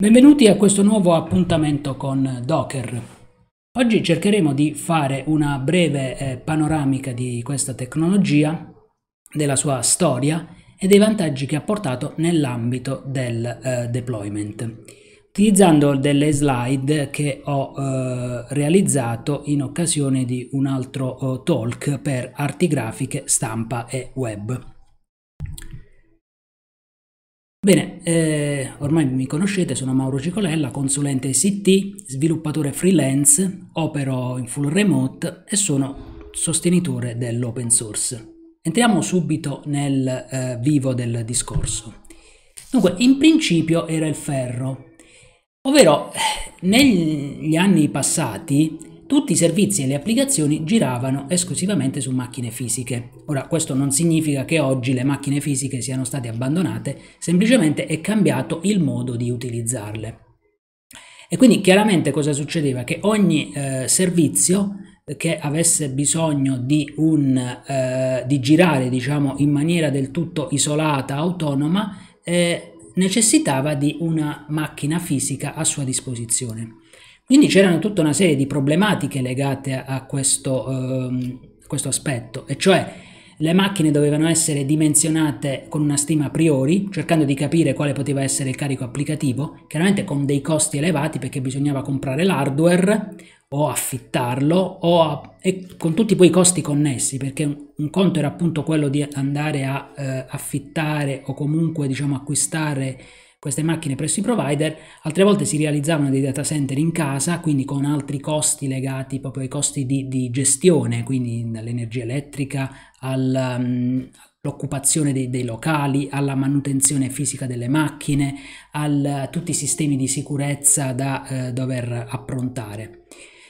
Benvenuti a questo nuovo appuntamento con Docker. Oggi cercheremo di fare una breve eh, panoramica di questa tecnologia, della sua storia e dei vantaggi che ha portato nell'ambito del eh, deployment, utilizzando delle slide che ho eh, realizzato in occasione di un altro eh, talk per arti grafiche, stampa e web. Bene, eh, ormai mi conoscete, sono Mauro Cicolella, consulente ICT, sviluppatore freelance, opero in full remote e sono sostenitore dell'open source. Entriamo subito nel eh, vivo del discorso. Dunque, in principio era il ferro, ovvero eh, negli anni passati tutti i servizi e le applicazioni giravano esclusivamente su macchine fisiche. Ora, questo non significa che oggi le macchine fisiche siano state abbandonate, semplicemente è cambiato il modo di utilizzarle. E quindi chiaramente cosa succedeva? Che ogni eh, servizio che avesse bisogno di, un, eh, di girare diciamo, in maniera del tutto isolata, autonoma, eh, necessitava di una macchina fisica a sua disposizione. Quindi c'erano tutta una serie di problematiche legate a questo, ehm, questo aspetto, e cioè le macchine dovevano essere dimensionate con una stima a priori, cercando di capire quale poteva essere il carico applicativo, chiaramente con dei costi elevati perché bisognava comprare l'hardware o affittarlo o a, e con tutti quei costi connessi, perché un, un, conto era appunto quello di andare a eh, affittare o comunque diciamo acquistare queste macchine presso i provider, altre volte si realizzavano dei data center in casa, quindi con altri costi legati proprio ai costi di, di gestione, quindi dall'energia elettrica mm, all'occupazione dei, dei, locali, alla manutenzione fisica delle macchine, a tutti i sistemi di sicurezza da eh, dover approntare.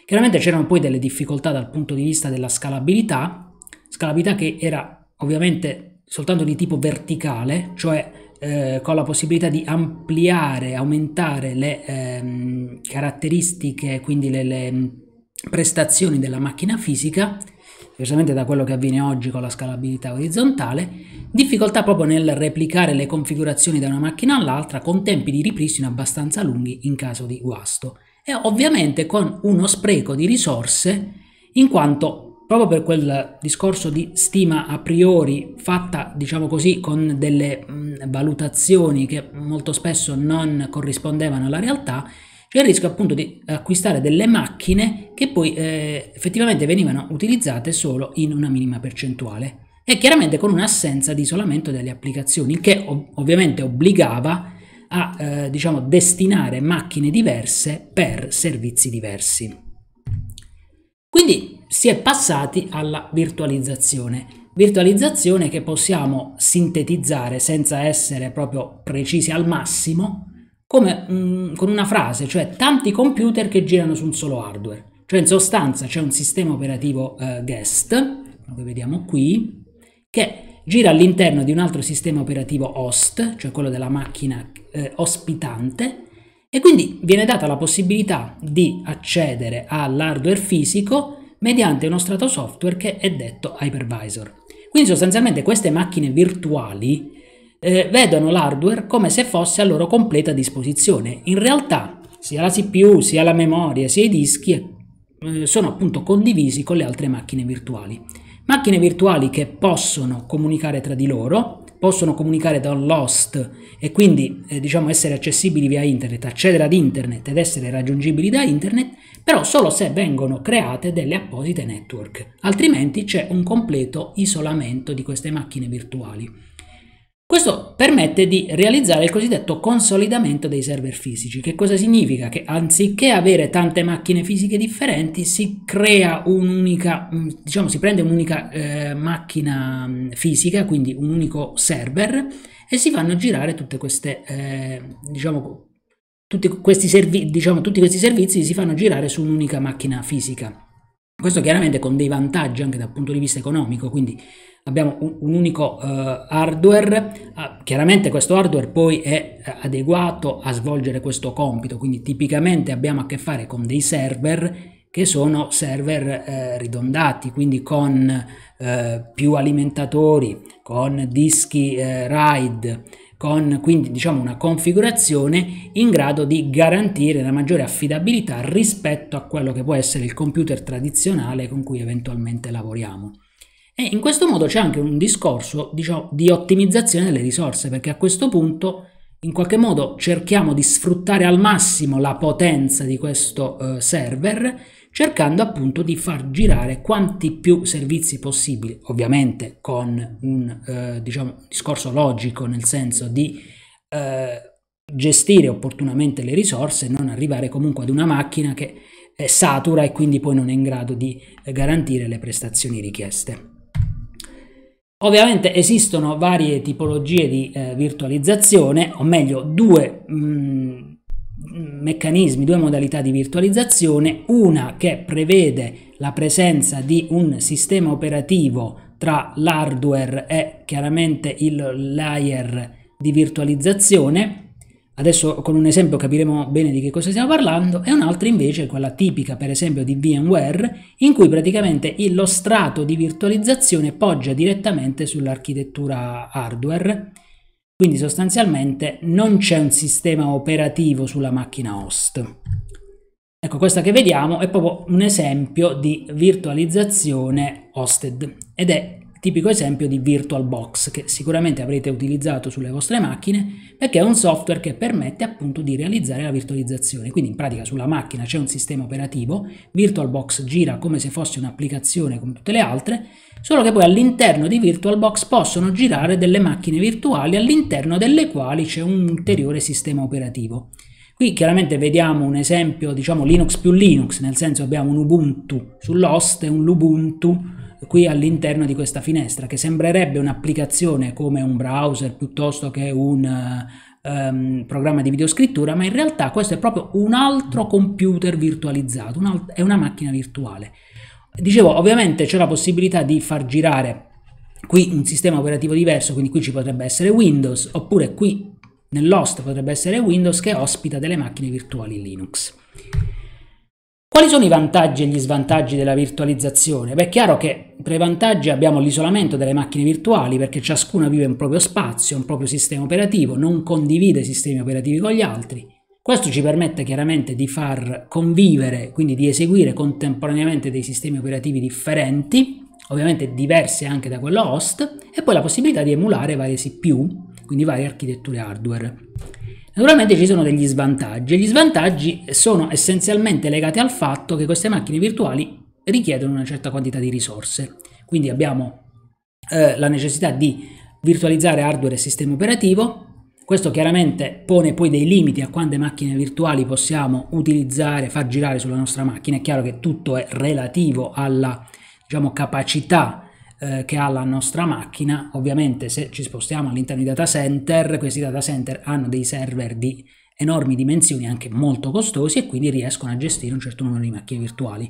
Chiaramente c'erano poi delle difficoltà dal punto di vista della scalabilità, scalabilità che era ovviamente soltanto di tipo verticale, cioè eh, con la possibilità di ampliare, aumentare le ehm, caratteristiche, quindi le, le, mm, prestazioni della macchina fisica, diversamente da quello che avviene oggi con la scalabilità orizzontale, difficoltà proprio nel replicare le configurazioni da una macchina all'altra con tempi di ripristino abbastanza lunghi in caso di guasto e ovviamente con uno spreco di risorse in quanto proprio per quel discorso di stima a priori fatta, diciamo così, con delle mh, valutazioni che molto spesso non corrispondevano alla realtà, c'è il rischio appunto di acquistare delle macchine che poi eh, effettivamente venivano utilizzate solo in una minima percentuale e chiaramente con un'assenza di isolamento delle applicazioni che ov ovviamente obbligava a eh, diciamo destinare macchine diverse per servizi diversi. Quindi si è passati alla virtualizzazione. Virtualizzazione che possiamo sintetizzare senza essere proprio precisi al massimo come, mm, con una frase, cioè tanti computer che girano su un solo hardware. Cioè in sostanza c'è un sistema operativo eh, guest, lo vediamo qui, che gira all'interno di un altro sistema operativo host, cioè quello della macchina eh, ospitante, e quindi viene data la possibilità di accedere all'hardware fisico mediante uno strato software che è detto hypervisor. Quindi sostanzialmente queste macchine virtuali eh, vedono l'hardware come se fosse a loro completa disposizione. In realtà sia la CPU, sia la memoria, sia i dischi eh, sono appunto condivisi con le altre macchine virtuali. Macchine virtuali che possono comunicare tra di loro, possono comunicare dall'host e quindi eh, diciamo essere accessibili via internet, accedere ad internet ed essere raggiungibili da internet, però solo se vengono create delle apposite network, altrimenti c'è un completo isolamento di queste macchine virtuali. Questo permette di realizzare il cosiddetto consolidamento dei server fisici. Che cosa significa? Che anziché avere tante macchine fisiche differenti, si crea un'unica, diciamo, si prende un'unica eh, macchina mm, fisica, quindi un unico server, e si fanno girare tutte queste, eh, diciamo, tutti, questi diciamo, tutti questi servizi si fanno girare su un'unica macchina fisica. Questo chiaramente con dei vantaggi anche dal punto di vista economico, quindi abbiamo un, un unico uh, hardware, uh, chiaramente questo hardware poi è eh, adeguato a svolgere questo compito, quindi tipicamente abbiamo a che fare con dei server che sono server eh, ridondati, quindi con eh, più alimentatori, con dischi eh, RAID con quindi diciamo una configurazione in grado di garantire la maggiore affidabilità rispetto a quello che può essere il computer tradizionale con cui eventualmente lavoriamo. E in questo modo c'è anche un discorso diciamo, di ottimizzazione delle risorse perché a questo punto in qualche modo cerchiamo di sfruttare al massimo la potenza di questo eh, server cercando appunto di far girare quanti più servizi possibili, ovviamente con un eh, diciamo, discorso logico, nel senso di eh, gestire opportunamente le risorse, e non arrivare comunque ad una macchina che è satura e quindi poi non è in grado di garantire le prestazioni richieste. Ovviamente esistono varie tipologie di eh, virtualizzazione, o meglio due mh, mm, meccanismi, due modalità di virtualizzazione, una che prevede la presenza di un sistema operativo tra l'hardware e chiaramente il layer di virtualizzazione, adesso con un esempio capiremo bene di che cosa stiamo parlando, e un'altra invece, quella tipica per esempio di VMware, in cui praticamente lo strato di virtualizzazione poggia direttamente sull'architettura hardware quindi sostanzialmente non c'è un sistema operativo sulla macchina host. Ecco, questa che vediamo è proprio un esempio di virtualizzazione hosted ed è tipico esempio di VirtualBox che sicuramente avrete utilizzato sulle vostre macchine perché è un software che permette appunto di realizzare la virtualizzazione. Quindi in pratica sulla macchina c'è un sistema operativo, VirtualBox gira come se fosse un'applicazione come tutte le altre solo che poi all'interno di VirtualBox possono girare delle macchine virtuali all'interno delle quali c'è un ulteriore sistema operativo. Qui chiaramente vediamo un esempio, diciamo Linux più Linux, nel senso abbiamo un Ubuntu sull'host e un Lubuntu qui all'interno di questa finestra, che sembrerebbe un'applicazione come un browser piuttosto che un um, programma di videoscrittura, ma in realtà questo è proprio un altro computer virtualizzato, un alt è una macchina virtuale. Dicevo, ovviamente c'è la possibilità di far girare qui un sistema operativo diverso, quindi qui ci potrebbe essere Windows, oppure qui nell'host potrebbe essere Windows che ospita delle macchine virtuali Linux. Quali sono i vantaggi e gli svantaggi della virtualizzazione? Beh, è chiaro che tra i vantaggi abbiamo l'isolamento delle macchine virtuali perché ciascuna vive un proprio spazio, un proprio sistema operativo, non condivide sistemi operativi con gli altri, questo ci permette chiaramente di far convivere, quindi di eseguire contemporaneamente dei sistemi operativi differenti, ovviamente diversi anche da quello host, e poi la possibilità di emulare varie CPU, quindi varie architetture hardware. Naturalmente ci sono degli svantaggi e gli svantaggi sono essenzialmente legati al fatto che queste macchine virtuali richiedono una certa quantità di risorse, quindi abbiamo eh, la necessità di virtualizzare hardware e sistema operativo, questo chiaramente pone poi dei limiti a quante macchine virtuali possiamo utilizzare, far girare sulla nostra macchina. È chiaro che tutto è relativo alla diciamo, capacità eh, che ha la nostra macchina. Ovviamente se ci spostiamo all'interno di data center, questi data center hanno dei server di enormi dimensioni, anche molto costosi, e quindi riescono a gestire un certo numero di macchine virtuali.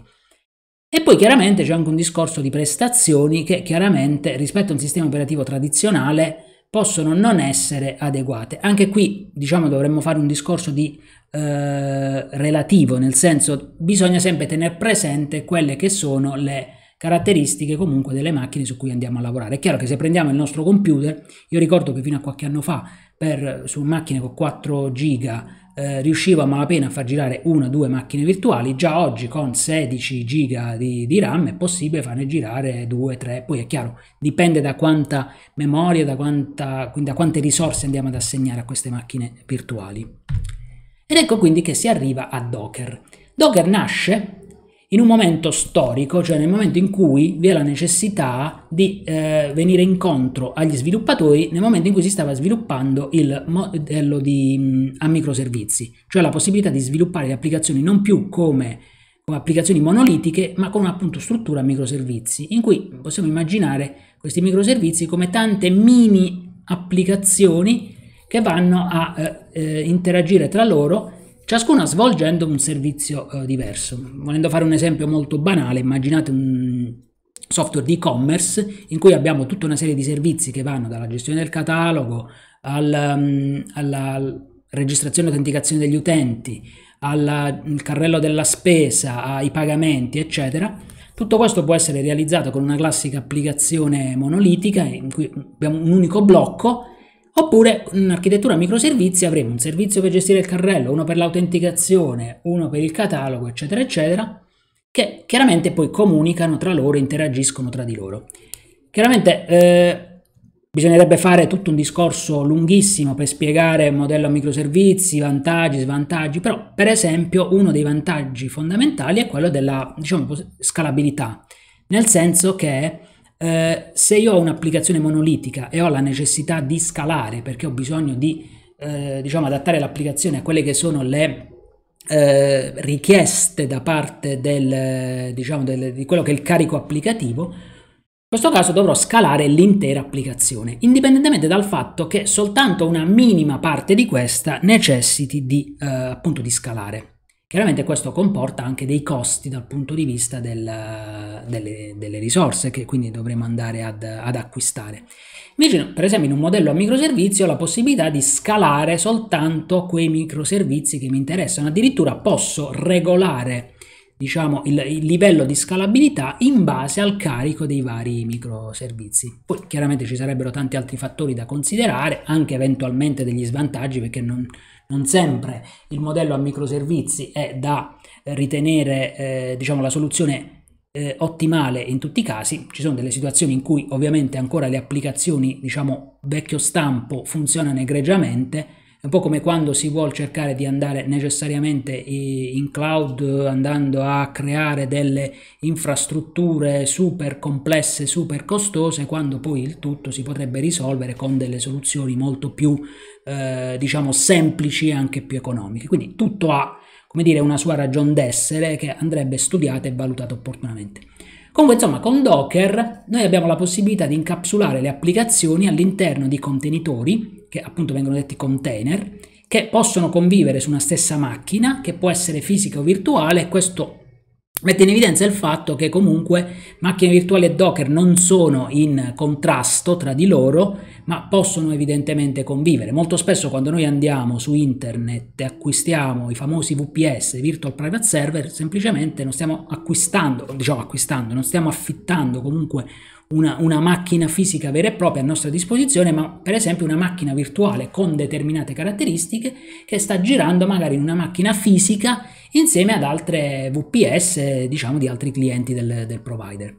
E poi chiaramente c'è anche un discorso di prestazioni che chiaramente rispetto a un sistema operativo tradizionale possono non essere adeguate. Anche qui, diciamo, dovremmo fare un discorso di eh, relativo, nel senso bisogna sempre tenere presente quelle che sono le caratteristiche comunque delle macchine su cui andiamo a lavorare. È chiaro che se prendiamo il nostro computer, io ricordo che fino a qualche anno fa per, su macchine con 4 giga eh, riuscivo a malapena a far girare una o due macchine virtuali, già oggi con 16 giga di, di RAM è possibile farne girare 2 tre, poi è chiaro, dipende da quanta memoria, da, quanta, da quante risorse andiamo ad assegnare a queste macchine virtuali. Ed ecco quindi che si arriva a Docker. Docker nasce in un momento storico, cioè nel momento in cui vi è la necessità di eh, venire incontro agli sviluppatori, nel momento in cui si stava sviluppando il modello di, mm, a microservizi, cioè la possibilità di sviluppare le applicazioni non più come applicazioni monolitiche, ma con appunto struttura a microservizi, in cui possiamo immaginare questi microservizi come tante mini applicazioni che vanno a eh, eh interagire tra loro ciascuna svolgendo un servizio eh, diverso. Volendo fare un esempio molto banale, immaginate un software di e-commerce in cui abbiamo tutta una serie di servizi che vanno dalla gestione del catalogo al, um, alla registrazione e autenticazione degli utenti, al mm, carrello della spesa, ai pagamenti, eccetera. Tutto questo può essere realizzato con una classica applicazione monolitica in cui abbiamo un unico blocco Oppure in architettura microservizi avremo un servizio per gestire il carrello, uno per l'autenticazione, uno per il catalogo, eccetera, eccetera, che chiaramente poi comunicano tra loro, interagiscono tra di loro. Chiaramente eh, bisognerebbe fare tutto un discorso lunghissimo per spiegare il modello a microservizi, vantaggi, svantaggi, però per esempio uno dei vantaggi fondamentali è quello della diciamo, scalabilità, nel senso che eh, se io ho un'applicazione monolitica e ho la necessità di scalare perché ho bisogno di eh, diciamo, adattare l'applicazione a quelle che sono le eh, richieste da parte del, diciamo, del, di quello che è il carico applicativo, in questo caso dovrò scalare l'intera applicazione, indipendentemente dal fatto che soltanto una minima parte di questa necessiti di, eh, appunto, di scalare. Chiaramente questo comporta anche dei costi dal punto di vista del, delle, delle, risorse che quindi dovremo andare ad, ad acquistare. Invece, per esempio, in un modello a microservizio ho la possibilità di scalare soltanto quei microservizi che mi interessano. Addirittura posso regolare diciamo, il, il, livello di scalabilità in base al carico dei vari microservizi. Poi chiaramente ci sarebbero tanti altri fattori da considerare, anche eventualmente degli svantaggi, perché non, non sempre il modello a microservizi è da ritenere eh, diciamo, la soluzione eh, ottimale in tutti i casi. Ci sono delle situazioni in cui ovviamente ancora le applicazioni diciamo, vecchio stampo funzionano egregiamente, è un po' come quando si vuole cercare di andare necessariamente eh, in cloud eh, andando a creare delle infrastrutture super complesse, super costose, quando poi il tutto si potrebbe risolvere con delle soluzioni molto più, eh, diciamo, semplici e anche più economiche. Quindi tutto ha, come dire, una sua ragion d'essere che andrebbe studiata e valutata opportunamente. Comunque, insomma, con Docker noi abbiamo la possibilità di incapsulare le applicazioni all'interno di contenitori che appunto vengono detti container, che possono convivere su una stessa macchina, che può essere fisica o virtuale, questo mette in evidenza il fatto che comunque macchine virtuali e Docker non sono in contrasto tra di loro, ma possono evidentemente convivere. Molto spesso quando noi andiamo su internet e acquistiamo i famosi VPS, Virtual Private Server, semplicemente non stiamo acquistando, diciamo acquistando, non stiamo affittando comunque una, una, macchina fisica vera e propria a nostra disposizione, ma per esempio una macchina virtuale con determinate caratteristiche che sta girando magari in una macchina fisica insieme ad altre VPS, diciamo, di altri clienti del, del provider.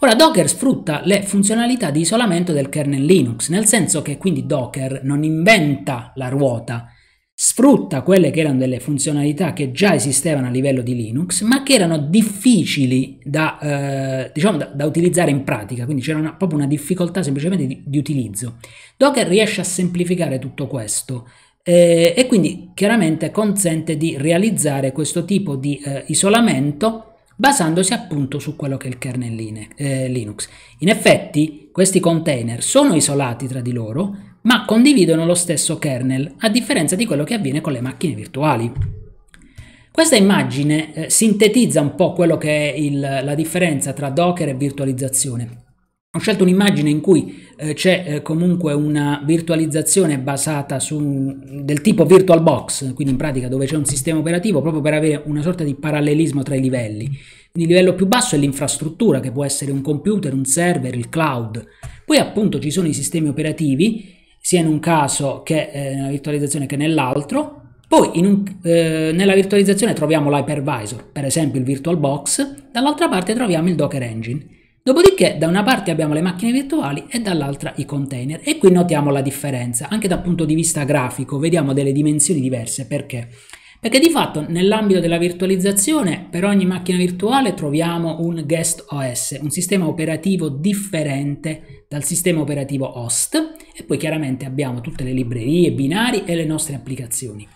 Ora Docker sfrutta le funzionalità di isolamento del kernel Linux, nel senso che quindi Docker non inventa la ruota, sfrutta quelle che erano delle funzionalità che già esistevano a livello di Linux, ma che erano difficili da, eh, diciamo da, da utilizzare in pratica, quindi c'era proprio una difficoltà semplicemente di, di, utilizzo. Docker riesce a semplificare tutto questo, eh, e quindi chiaramente consente di realizzare questo tipo di eh, isolamento basandosi appunto su quello che è il kernel eh, Linux. In effetti questi container sono isolati tra di loro, ma condividono lo stesso kernel, a differenza di quello che avviene con le macchine virtuali. Questa immagine eh, sintetizza un po' quello che è il, la differenza tra Docker e virtualizzazione. Ho scelto un'immagine in cui eh, c'è eh, comunque una virtualizzazione basata su del tipo VirtualBox, quindi in pratica dove c'è un sistema operativo proprio per avere una sorta di parallelismo tra i livelli. Quindi il livello più basso è l'infrastruttura che può essere un computer, un server, il cloud. Poi appunto ci sono i sistemi operativi sia in un caso che eh, nella virtualizzazione che nell'altro. Poi un, eh, nella virtualizzazione troviamo l'hypervisor, per esempio il VirtualBox, dall'altra parte troviamo il Docker Engine. Dopodiché da una parte abbiamo le macchine virtuali e dall'altra i container e qui notiamo la differenza anche dal punto di vista grafico, vediamo delle dimensioni diverse perché? Perché di fatto nell'ambito della virtualizzazione per ogni macchina virtuale troviamo un guest OS, un sistema operativo differente dal sistema operativo host e poi chiaramente abbiamo tutte le librerie, binari e le nostre applicazioni.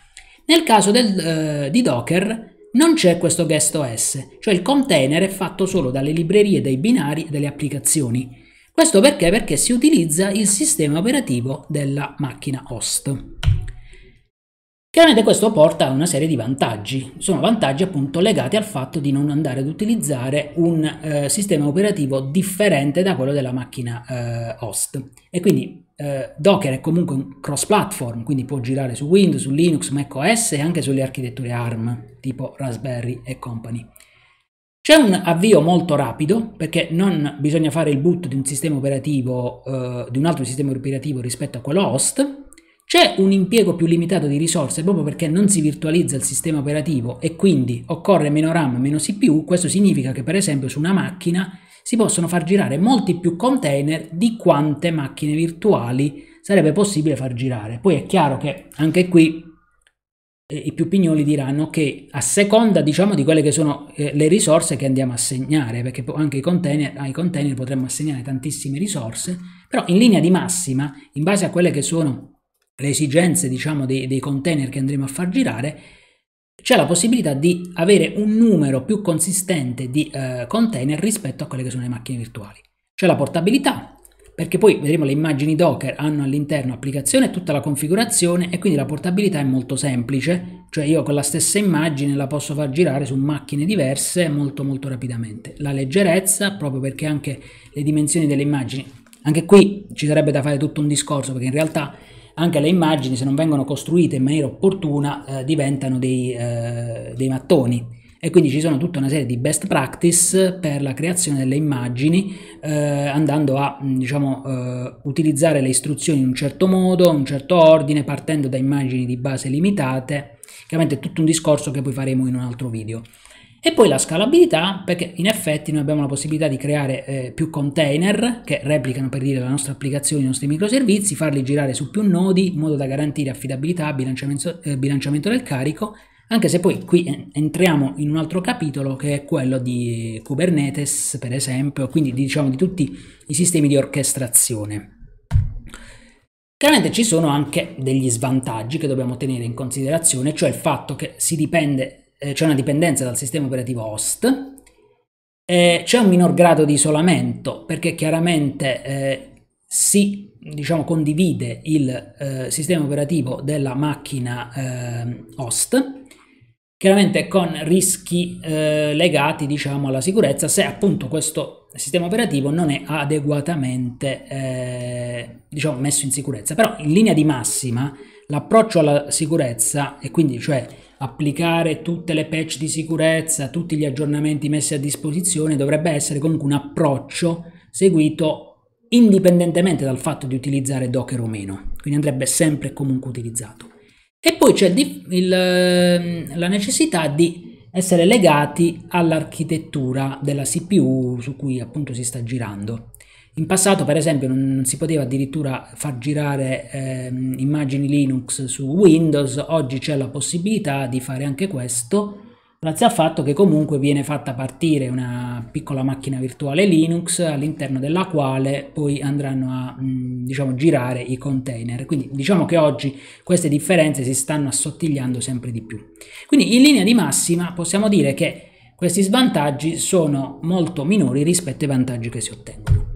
Nel caso del, eh, di Docker non c'è questo guest OS, cioè il container è fatto solo dalle librerie dei binari e delle applicazioni. Questo perché? Perché si utilizza il sistema operativo della macchina host. Chiaramente questo porta a una serie di vantaggi, sono vantaggi appunto legati al fatto di non andare ad utilizzare un eh, sistema operativo differente da quello della macchina eh, host e quindi eh, Docker è comunque un cross-platform, quindi può girare su Windows, su Linux, macOS e anche sulle architetture ARM, tipo Raspberry e company. C'è un avvio molto rapido, perché non bisogna fare il boot di un sistema operativo, eh, di un altro sistema operativo rispetto a quello host, c'è un impiego più limitato di risorse proprio perché non si virtualizza il sistema operativo e quindi occorre meno RAM, meno CPU. Questo significa che per esempio su una macchina si possono far girare molti più container di quante macchine virtuali sarebbe possibile far girare. Poi è chiaro che anche qui eh, i più pignoli diranno che a seconda diciamo di quelle che sono eh, le risorse che andiamo a assegnare, perché anche ai container, ai container potremmo assegnare tantissime risorse, però in linea di massima, in base a quelle che sono le esigenze diciamo dei, dei container che andremo a far girare, c'è la possibilità di avere un numero più consistente di eh, container rispetto a quelle che sono le macchine virtuali. C'è la portabilità, perché poi vedremo le immagini Docker hanno all'interno applicazione e tutta la configurazione e quindi la portabilità è molto semplice, cioè io con la stessa immagine la posso far girare su macchine diverse molto molto rapidamente. La leggerezza, proprio perché anche le dimensioni delle immagini, anche qui ci sarebbe da fare tutto un discorso perché in realtà anche le immagini, se non vengono costruite in maniera opportuna, eh, diventano dei, eh, dei, mattoni. E quindi ci sono tutta una serie di best practice per la creazione delle immagini, eh, andando a mm, diciamo, eh, utilizzare le istruzioni in un certo modo, in un certo ordine, partendo da immagini di base limitate. Chiaramente è tutto un discorso che poi faremo in un altro video. E poi la scalabilità, perché in effetti noi abbiamo la possibilità di creare eh, più container che replicano per dire la nostra applicazione, i nostri microservizi, farli girare su più nodi in modo da garantire affidabilità, bilanciamento, eh, bilanciamento del carico, anche se poi qui entriamo in un altro capitolo che è quello di Kubernetes, per esempio, quindi diciamo di tutti i sistemi di orchestrazione. Chiaramente ci sono anche degli svantaggi che dobbiamo tenere in considerazione, cioè il fatto che si dipende eh, c'è una dipendenza dal sistema operativo host, eh, c'è un minor grado di isolamento perché chiaramente eh, si diciamo, condivide il eh, sistema operativo della macchina eh, host, chiaramente con rischi legati diciamo, alla sicurezza se appunto questo sistema operativo non è adeguatamente diciamo, messo in sicurezza. Però in linea di massima l'approccio alla sicurezza e quindi cioè applicare tutte le patch di sicurezza, tutti gli aggiornamenti messi a disposizione, dovrebbe essere comunque un approccio seguito indipendentemente dal fatto di utilizzare Docker o meno, quindi andrebbe sempre comunque utilizzato. E poi c'è ehm, la necessità di essere legati all'architettura della CPU su cui appunto si sta girando. In passato, per esempio, non, si poteva addirittura far girare eh, immagini Linux su Windows, oggi c'è la possibilità di fare anche questo, grazie al fatto che comunque viene fatta partire una piccola macchina virtuale Linux all'interno della quale poi andranno a mh, mm, diciamo, girare i container. Quindi diciamo che oggi queste differenze si stanno assottigliando sempre di più. Quindi in linea di massima possiamo dire che questi svantaggi sono molto minori rispetto ai vantaggi che si ottengono.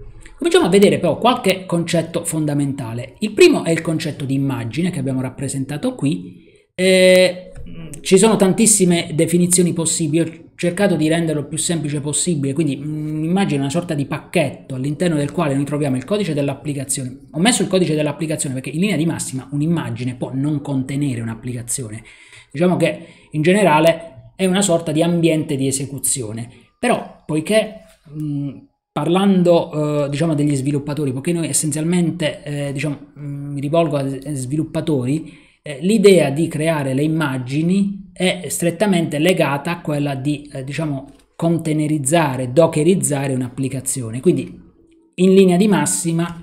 Cominciamo a vedere però qualche concetto fondamentale. Il primo è il concetto di immagine che abbiamo rappresentato qui. Eh, ci sono tantissime definizioni possibili, ho cercato di renderlo il più semplice possibile, quindi un'immagine mm, è una sorta di pacchetto all'interno del quale noi troviamo il codice dell'applicazione. Ho messo il codice dell'applicazione perché in linea di massima un'immagine può non contenere un'applicazione. Diciamo che in generale è una sorta di ambiente di esecuzione, però poiché mh, mm, Parlando eh, diciamo degli sviluppatori, perché noi essenzialmente eh, diciamo, mm, mi rivolgo a sviluppatori, eh, l'idea di creare le immagini è strettamente legata a quella di eh, diciamo, containerizzare, dockerizzare un'applicazione. Quindi in linea di massima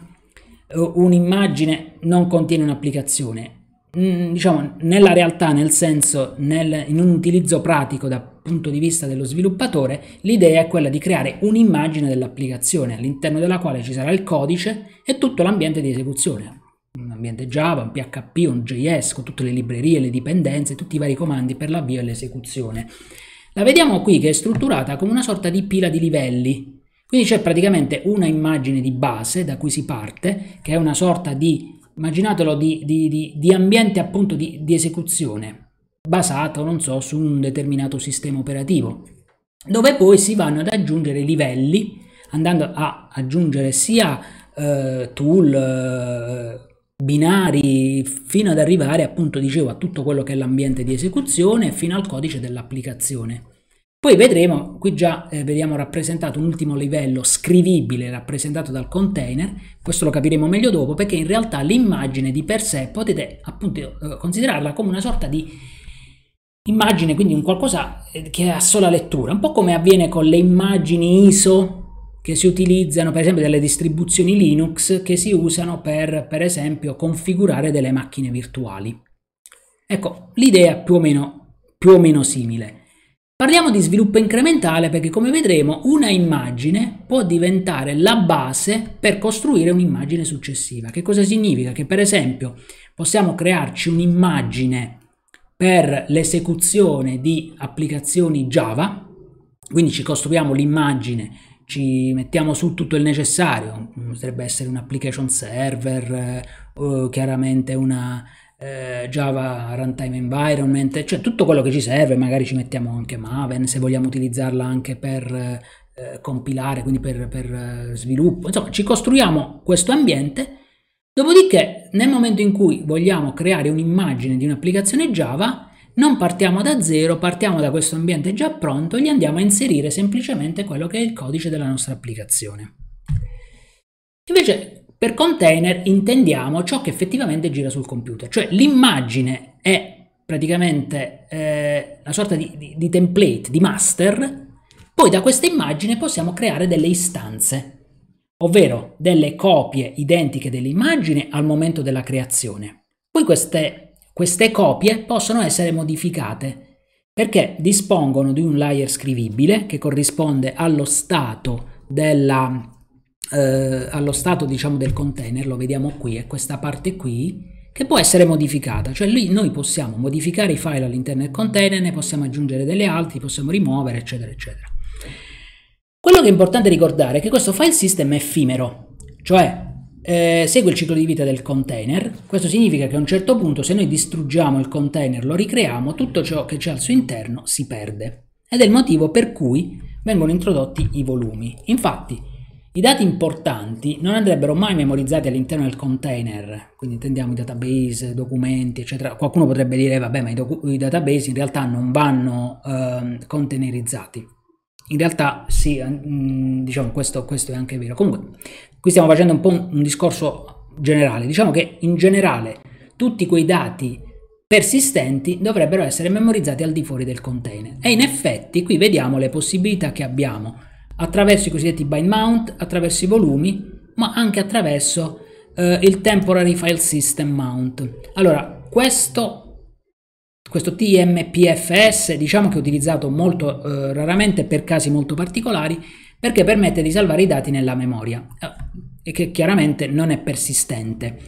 eh, un'immagine non contiene un'applicazione, Mm, diciamo, nella realtà, nel senso, nel, in un utilizzo pratico dal punto di vista dello sviluppatore, l'idea è quella di creare un'immagine dell'applicazione all'interno della quale ci sarà il codice e tutto l'ambiente di esecuzione. Un ambiente Java, un PHP, un JS, con tutte le librerie, le dipendenze, tutti i vari comandi per l'avvio e l'esecuzione. La vediamo qui che è strutturata come una sorta di pila di livelli. Quindi c'è praticamente una immagine di base da cui si parte, che è una sorta di immaginatelo di, di, di, di ambiente appunto di, esecuzione basato, non so, su un determinato sistema operativo, dove poi si vanno ad aggiungere livelli, andando a aggiungere sia eh, tool, eh, binari, fino ad arrivare appunto, dicevo, a tutto quello che è l'ambiente di esecuzione, fino al codice dell'applicazione. Poi vedremo, qui già eh, vediamo rappresentato un ultimo livello scrivibile rappresentato dal container, questo lo capiremo meglio dopo perché in realtà l'immagine di per sé potete appunto eh, considerarla come una sorta di immagine, quindi un qualcosa eh, che è a sola lettura, un po' come avviene con le immagini ISO che si utilizzano per esempio delle distribuzioni Linux che si usano per per esempio configurare delle macchine virtuali. Ecco, l'idea è più o meno, più o meno simile. Parliamo di sviluppo incrementale perché come vedremo una immagine può diventare la base per costruire un'immagine successiva. Che cosa significa? Che per esempio possiamo crearci un'immagine per l'esecuzione di applicazioni Java, quindi ci costruiamo l'immagine, ci mettiamo su tutto il necessario, potrebbe essere un application server, eh, chiaramente una eh, Java Runtime Environment, cioè tutto quello che ci serve, magari ci mettiamo anche Maven se vogliamo utilizzarla anche per eh, compilare, quindi per, per eh, sviluppo, insomma ci costruiamo questo ambiente, dopodiché nel momento in cui vogliamo creare un'immagine di un'applicazione Java, non partiamo da zero, partiamo da questo ambiente già pronto e gli andiamo a inserire semplicemente quello che è il codice della nostra applicazione. Invece per container intendiamo ciò che effettivamente gira sul computer, cioè l'immagine è praticamente eh, una sorta di, di, di template, di master, poi da questa immagine possiamo creare delle istanze, ovvero delle copie identiche dell'immagine al momento della creazione. Poi queste, queste, copie possono essere modificate perché dispongono di un layer scrivibile che corrisponde allo stato della, eh, allo stato diciamo, del container, lo vediamo qui, è questa parte qui, che può essere modificata, cioè lì noi possiamo modificare i file all'interno del container, ne possiamo aggiungere delle altre, possiamo rimuovere, eccetera, eccetera. Quello che è importante ricordare è che questo file system è effimero, cioè eh, segue il ciclo di vita del container, questo significa che a un certo punto se noi distruggiamo il container, lo ricreiamo, tutto ciò che c'è al suo interno si perde. Ed è il motivo per cui vengono introdotti i volumi. Infatti, i dati importanti non andrebbero mai memorizzati all'interno del container, quindi intendiamo i database, documenti, eccetera. Qualcuno potrebbe dire, eh, vabbè, ma i, i database in realtà non vanno eh, containerizzati. In realtà sì, eh, mh, diciamo, questo, questo, è anche vero. Comunque, qui stiamo facendo un po' un, un discorso generale. Diciamo che in generale tutti quei dati persistenti dovrebbero essere memorizzati al di fuori del container. E in effetti qui vediamo le possibilità che abbiamo attraverso i cosiddetti bind mount, attraverso i volumi, ma anche attraverso eh, il temporary file system mount. Allora, questo questo TMPFS diciamo che è utilizzato molto eh, raramente per casi molto particolari perché permette di salvare i dati nella memoria eh, e che chiaramente non è persistente.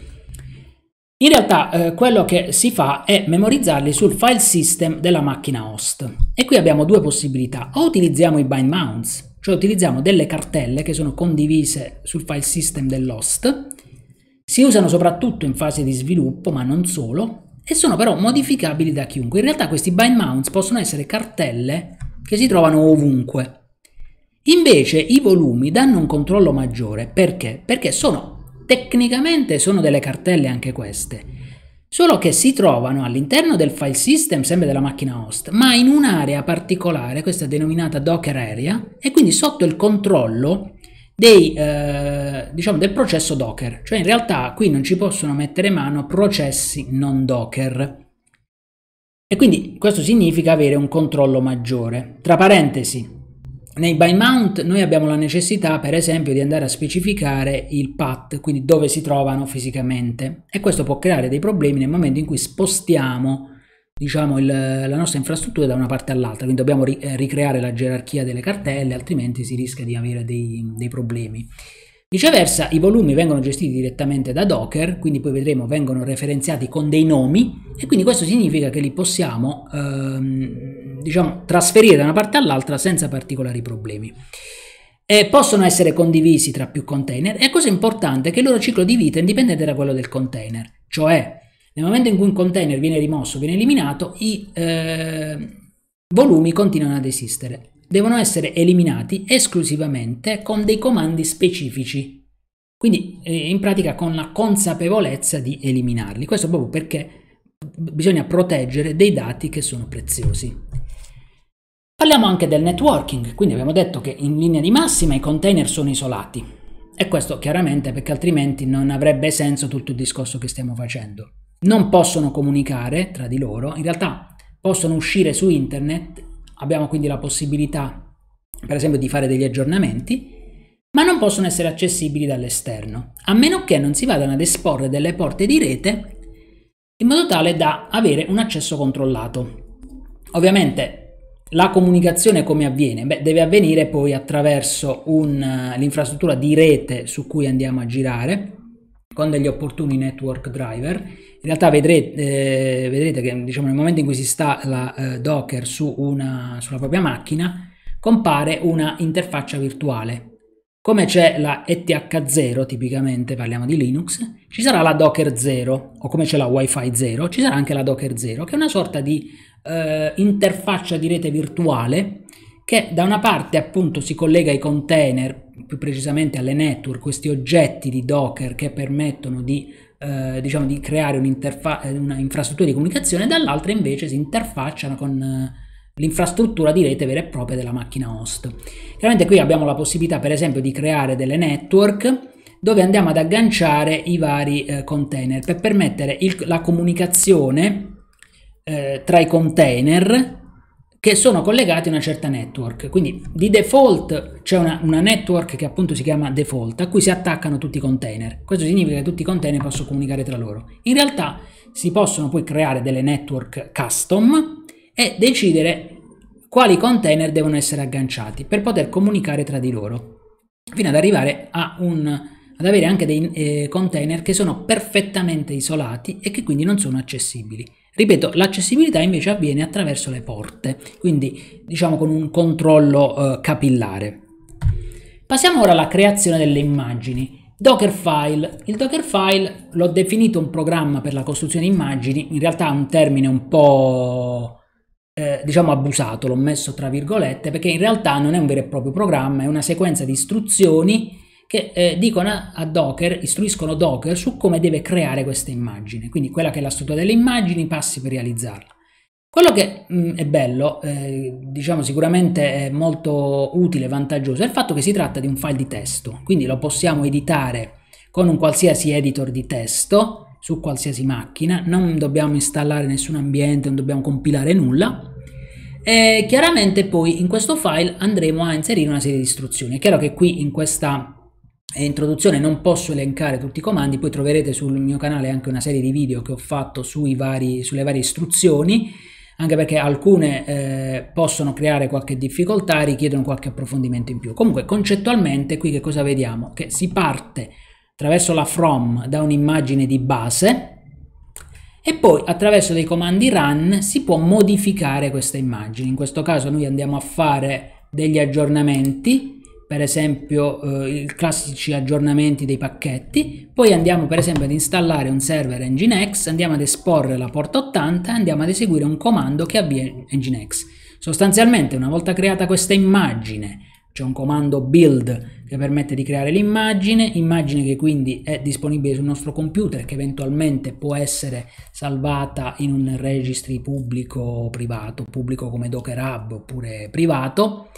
In realtà eh, quello che si fa è memorizzarli sul file system della macchina host e qui abbiamo due possibilità o utilizziamo i bind mounts cioè utilizziamo delle cartelle che sono condivise sul file system dell'host, si usano soprattutto in fase di sviluppo, ma non solo, e sono però modificabili da chiunque. In realtà questi bind mounts possono essere cartelle che si trovano ovunque. Invece i volumi danno un controllo maggiore, perché? Perché sono tecnicamente sono delle cartelle anche queste, solo che si trovano all'interno del file system sempre della macchina host, ma in un'area particolare, questa è denominata Docker Area, e quindi sotto il controllo dei, eh, diciamo, del processo Docker. Cioè in realtà qui non ci possono mettere mano processi non Docker. E quindi questo significa avere un controllo maggiore. Tra parentesi, nei buy mount noi abbiamo la necessità per esempio di andare a specificare il path, quindi dove si trovano fisicamente e questo può creare dei problemi nel momento in cui spostiamo diciamo, il, la nostra infrastruttura da una parte all'altra, quindi dobbiamo ri, eh, ricreare la gerarchia delle cartelle altrimenti si rischia di avere dei, dei problemi. Viceversa i volumi vengono gestiti direttamente da Docker, quindi poi vedremo vengono referenziati con dei nomi e quindi questo significa che li possiamo ehm, diciamo, trasferire da una parte all'altra senza particolari problemi. E possono essere condivisi tra più container e cosa importante è che il loro ciclo di vita è indipendente da quello del container, cioè nel momento in cui un container viene rimosso, viene eliminato, i eh, volumi continuano ad esistere, devono essere eliminati esclusivamente con dei comandi specifici, quindi eh, in pratica con la consapevolezza di eliminarli, questo proprio perché bisogna proteggere dei dati che sono preziosi. Parliamo anche del networking, quindi abbiamo detto che in linea di massima i container sono isolati e questo chiaramente perché altrimenti non avrebbe senso tutto il discorso che stiamo facendo. Non possono comunicare tra di loro, in realtà possono uscire su internet, abbiamo quindi la possibilità per esempio di fare degli aggiornamenti, ma non possono essere accessibili dall'esterno, a meno che non si vadano ad esporre delle porte di rete in modo tale da avere un accesso controllato. Ovviamente la comunicazione come avviene? Beh, deve avvenire poi attraverso eh, l'infrastruttura di rete su cui andiamo a girare con degli opportuni network driver. In realtà vedrete, eh, vedrete che diciamo, nel momento in cui si sta la eh, Docker su una, sulla propria macchina compare una interfaccia virtuale come c'è la ETH0, tipicamente parliamo di Linux, ci sarà la Docker 0, o come c'è la Wi-Fi 0, ci sarà anche la Docker 0, che è una sorta di eh, interfaccia di rete virtuale che da una parte appunto si collega ai container, più precisamente alle network, questi oggetti di Docker che permettono di, eh, diciamo, di creare un'infrastruttura di comunicazione, dall'altra invece si interfacciano con... Eh, l'infrastruttura di rete vera e propria della macchina host. Chiaramente qui abbiamo la possibilità per esempio di creare delle network dove andiamo ad agganciare i vari eh, container per permettere il, la comunicazione eh, tra i container che sono collegati a una certa network. Quindi di default c'è una, una, network che appunto si chiama default, a cui si attaccano tutti i container. Questo significa che tutti i container possono comunicare tra loro. In realtà si possono poi creare delle network custom, e decidere quali container devono essere agganciati per poter comunicare tra di loro, fino ad arrivare un, ad avere anche dei eh, container che sono perfettamente isolati e che quindi non sono accessibili. Ripeto, l'accessibilità invece avviene attraverso le porte, quindi diciamo con un controllo eh, capillare. Passiamo ora alla creazione delle immagini. Dockerfile. Il Dockerfile l'ho definito un programma per la costruzione di immagini, in realtà è un termine un po' eh, diciamo abusato, l'ho messo tra virgolette, perché in realtà non è un vero e proprio programma, è una sequenza di istruzioni che eh, dicono a, a, Docker, istruiscono Docker su come deve creare questa immagine, quindi quella che è la struttura delle immagini, i passi per realizzarla. Quello che mh, mm, è bello, eh, diciamo sicuramente molto utile, e vantaggioso, è il fatto che si tratta di un file di testo, quindi lo possiamo editare con un qualsiasi editor di testo, su qualsiasi macchina, non dobbiamo installare nessun ambiente, non dobbiamo compilare nulla. E chiaramente poi in questo file andremo a inserire una serie di istruzioni. È chiaro che qui in questa introduzione non posso elencare tutti i comandi, poi troverete sul mio canale anche una serie di video che ho fatto vari, sulle varie istruzioni, anche perché alcune eh, possono creare qualche difficoltà, richiedono qualche approfondimento in più. Comunque concettualmente qui che cosa vediamo? Che si parte attraverso la from da un'immagine di base e poi attraverso dei comandi run si può modificare questa immagine. In questo caso noi andiamo a fare degli aggiornamenti, per esempio eh, i classici aggiornamenti dei pacchetti, poi andiamo per esempio ad installare un server Nginx, andiamo ad esporre la porta 80 e andiamo ad eseguire un comando che avvia Nginx. Sostanzialmente una volta creata questa immagine, c'è un comando build che permette di creare l'immagine, immagine che quindi è disponibile sul nostro computer che eventualmente può essere salvata in un registry pubblico o privato, pubblico come Docker Hub oppure privato,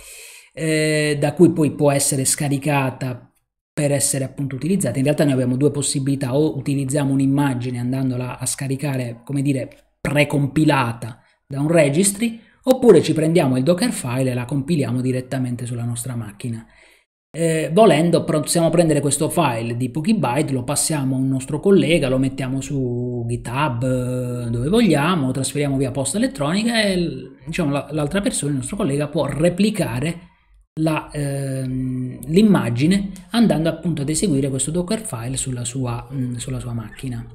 eh, da cui poi può essere scaricata per essere appunto utilizzata. In realtà noi abbiamo due possibilità, o utilizziamo un'immagine andandola a scaricare, come dire, precompilata da un registry, oppure ci prendiamo il Docker file e la compiliamo direttamente sulla nostra macchina. Eh, volendo possiamo prendere questo file di pochi byte, lo passiamo a un nostro collega, lo mettiamo su GitHub eh, dove vogliamo, lo trasferiamo via posta elettronica e diciamo, l'altra persona, il nostro collega, può replicare ehm, l'immagine ehm, andando appunto ad eseguire questo Dockerfile sulla sua, mh, mm, sulla sua macchina.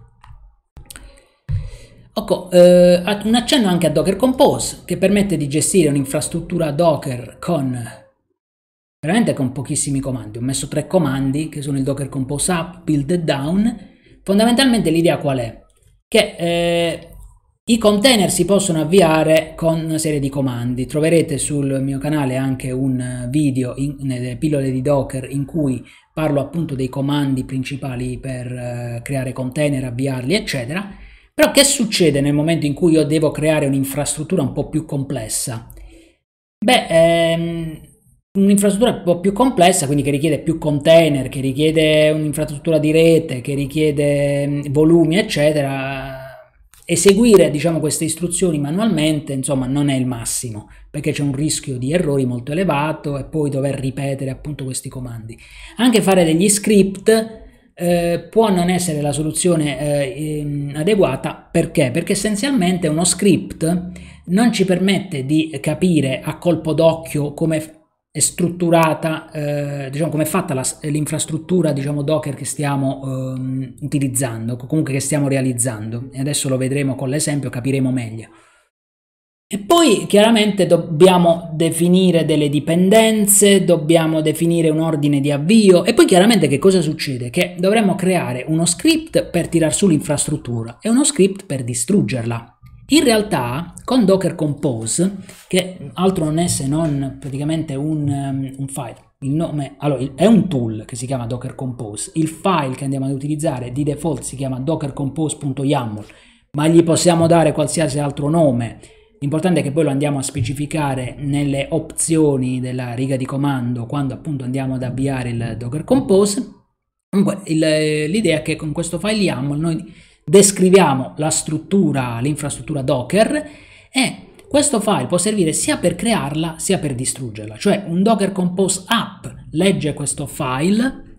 Ecco, eh, un accenno anche a Docker Compose che permette di gestire un'infrastruttura Docker con veramente con pochissimi comandi. Ho messo tre comandi che sono il docker compose up, build down. Fondamentalmente l'idea qual è? Che eh, i container si possono avviare con una serie di comandi. Troverete sul mio canale anche un video in, nelle pillole di Docker in cui parlo appunto dei comandi principali per eh, creare container, avviarli, eccetera. Però che succede nel momento in cui io devo creare un'infrastruttura un po' più complessa? Beh, ehm, un'infrastruttura un po' più complessa, quindi che richiede più container, che richiede un'infrastruttura di rete, che richiede volumi, eccetera, eseguire diciamo, queste istruzioni manualmente insomma, non è il massimo perché c'è un rischio di errori molto elevato e poi dover ripetere appunto questi comandi anche fare degli script eh, può non essere la soluzione eh, ehm, adeguata perché perché essenzialmente uno script non ci permette di capire a colpo d'occhio come è strutturata, eh, diciamo come è fatta l'infrastruttura diciamo Docker che stiamo eh, utilizzando, comunque che stiamo realizzando e adesso lo vedremo con l'esempio, capiremo meglio. E poi chiaramente dobbiamo definire delle dipendenze, dobbiamo definire un ordine di avvio e poi chiaramente che cosa succede? Che dovremmo creare uno script per tirar su l'infrastruttura e uno script per distruggerla. In realtà con Docker Compose, che altro non è se non praticamente un, um, un file, il nome, allora il, è un tool che si chiama Docker Compose, il file che andiamo ad utilizzare di default si chiama dockercompose.yaml, ma gli possiamo dare qualsiasi altro nome, l'importante è che poi lo andiamo a specificare nelle opzioni della riga di comando quando appunto andiamo ad avviare il Docker Compose, comunque l'idea è che con questo file YAML noi descriviamo la struttura, l'infrastruttura Docker e questo file può servire sia per crearla sia per distruggerla, cioè un Docker Compose app legge questo file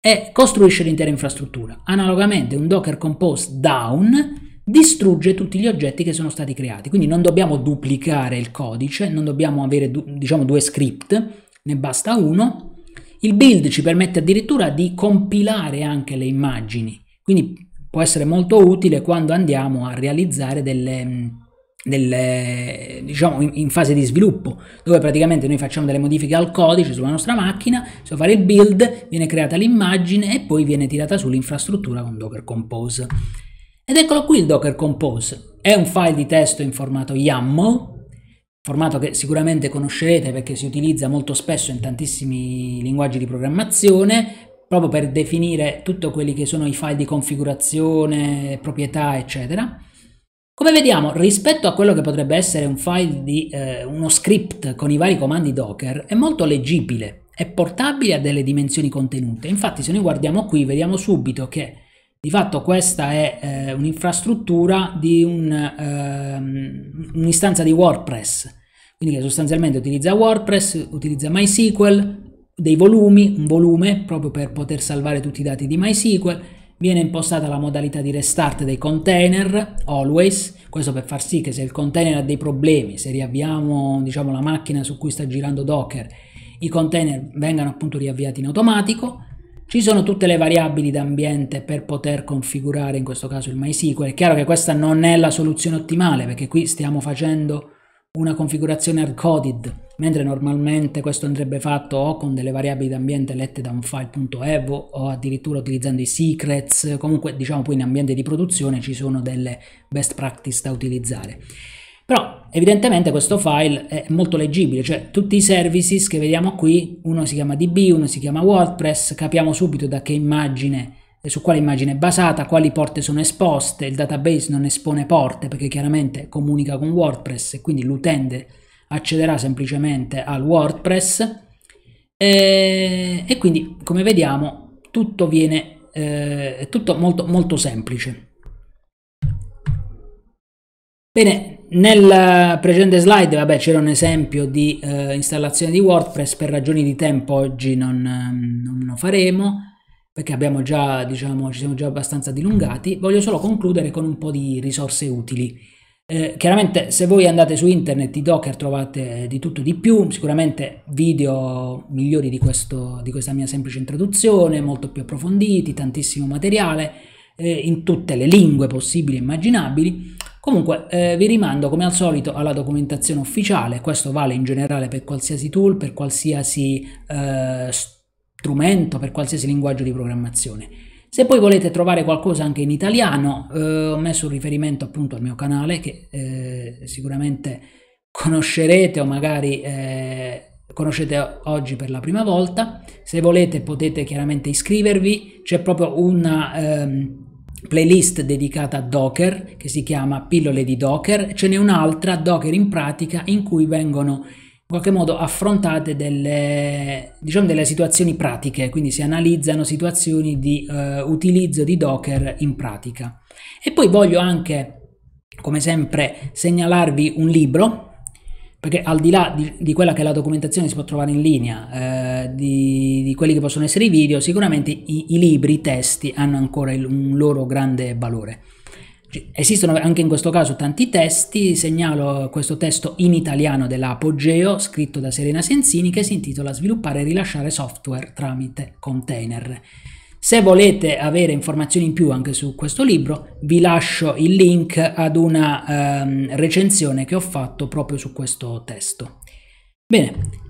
e costruisce l'intera infrastruttura. Analogamente un Docker Compose down distrugge tutti gli oggetti che sono stati creati. Quindi non dobbiamo duplicare il codice, non dobbiamo avere du diciamo due script, ne basta uno. Il build ci permette addirittura di compilare anche le immagini. Quindi può essere molto utile quando andiamo a realizzare delle mm, delle, diciamo in, fase di sviluppo dove praticamente noi facciamo delle modifiche al codice sulla nostra macchina so fare il build viene creata l'immagine e poi viene tirata sull'infrastruttura con docker compose ed eccolo qui il docker compose è un file di testo in formato YAML formato che sicuramente conoscerete perché si utilizza molto spesso in tantissimi linguaggi di programmazione proprio per definire tutti quelli che sono i file di configurazione, proprietà, eccetera. Come vediamo, rispetto a quello che potrebbe essere un file di eh, uno script con i vari comandi Docker, è molto leggibile, è portabile a delle dimensioni contenute. Infatti, se noi guardiamo qui, vediamo subito che di fatto questa è eh, un'infrastruttura di ehm, un'istanza um, un di WordPress, quindi che sostanzialmente utilizza WordPress, utilizza MySQL, dei volumi, un volume, proprio per poter salvare tutti i dati di MySQL, viene impostata la modalità di restart dei container, always, questo per far sì che se il container ha dei problemi, se riavviamo diciamo, la macchina su cui sta girando Docker, i container vengano appunto riavviati in automatico, ci sono tutte le variabili d'ambiente per poter configurare in questo caso il MySQL, è chiaro che questa non è la soluzione ottimale perché qui stiamo facendo una configurazione hardcoded, mentre normalmente questo andrebbe fatto o con delle variabili d'ambiente lette da un file.ev o addirittura utilizzando i secrets, comunque diciamo poi in ambiente di produzione ci sono delle best practice da utilizzare. Però evidentemente questo file è molto leggibile, cioè tutti i services che vediamo qui, uno si chiama DB, uno si chiama WordPress, capiamo subito da che immagine e su quale immagine è basata, quali porte sono esposte, il database non espone porte perché chiaramente comunica con WordPress e quindi l'utente accederà semplicemente al WordPress e, e, quindi come vediamo tutto viene eh, tutto molto molto semplice. Bene, nel precedente slide c'era un esempio di eh, installazione di WordPress, per ragioni di tempo oggi non, ehm, non lo faremo perché abbiamo già, diciamo, ci siamo già abbastanza dilungati, voglio solo concludere con un po' di risorse utili. Eh, chiaramente se voi andate su internet di Docker trovate eh, di tutto di più, sicuramente video migliori di, questo, di, questa mia semplice introduzione, molto più approfonditi, tantissimo materiale eh, in tutte le lingue possibili e immaginabili. Comunque eh, vi rimando come al solito alla documentazione ufficiale, questo vale in generale per qualsiasi tool, per qualsiasi eh, strumento strumento per qualsiasi linguaggio di programmazione. Se poi volete trovare qualcosa anche in italiano, eh, ho messo un riferimento appunto al mio canale che eh, sicuramente conoscerete o magari eh, conoscete oggi per la prima volta. Se volete potete chiaramente iscrivervi, c'è proprio una ehm, playlist dedicata a Docker che si chiama Pillole di Docker, ce n'è un'altra, Docker in pratica, in cui vengono qualche modo affrontate delle, diciamo, delle situazioni pratiche, quindi si analizzano situazioni di eh, utilizzo di Docker in pratica. E poi voglio anche, come sempre, segnalarvi un libro perché al di là di, di, quella che è la documentazione si può trovare in linea, eh, di, di, quelli che possono essere i video, sicuramente i, i libri, i testi hanno ancora il, un loro grande valore. Esistono anche in questo caso tanti testi, segnalo questo testo in italiano dell'Apogeo, scritto da Serena Senzini, che si intitola Sviluppare e rilasciare software tramite container. Se volete avere informazioni in più anche su questo libro, vi lascio il link ad una ehm, recensione che ho fatto proprio su questo testo. Bene,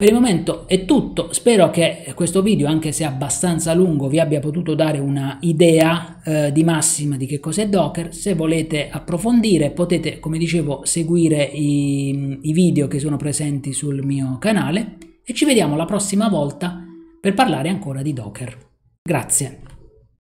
Per il momento è tutto, spero che questo video, anche se abbastanza lungo, vi abbia potuto dare una idea eh, di massima di che cos'è Docker. Se volete approfondire potete, come dicevo, seguire i, i video che sono presenti sul mio canale e ci vediamo la prossima volta per parlare ancora di Docker. Grazie.